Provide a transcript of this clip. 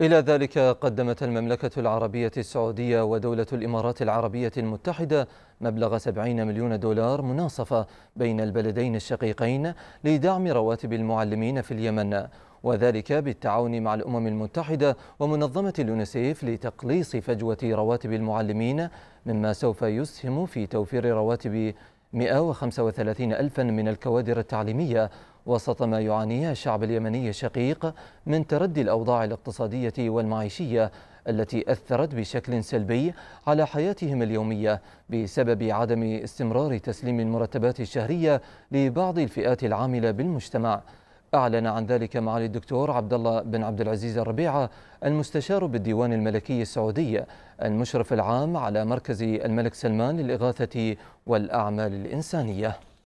إلى ذلك قدمت المملكة العربية السعودية ودولة الإمارات العربية المتحدة مبلغ 70 مليون دولار مناصفة بين البلدين الشقيقين لدعم رواتب المعلمين في اليمن وذلك بالتعاون مع الأمم المتحدة ومنظمة اليونسيف لتقليص فجوة رواتب المعلمين مما سوف يسهم في توفير رواتب 135 ألفا من الكوادر التعليمية وسط ما يعانيه الشعب اليمني الشقيق من تردي الأوضاع الاقتصادية والمعيشية التي أثرت بشكل سلبي على حياتهم اليومية بسبب عدم استمرار تسليم المرتبات الشهرية لبعض الفئات العاملة بالمجتمع أعلن عن ذلك معالي الدكتور عبد الله بن عبد العزيز الربيعة المستشار بالديوان الملكي السعودي المشرف العام على مركز الملك سلمان للإغاثة والأعمال الإنسانية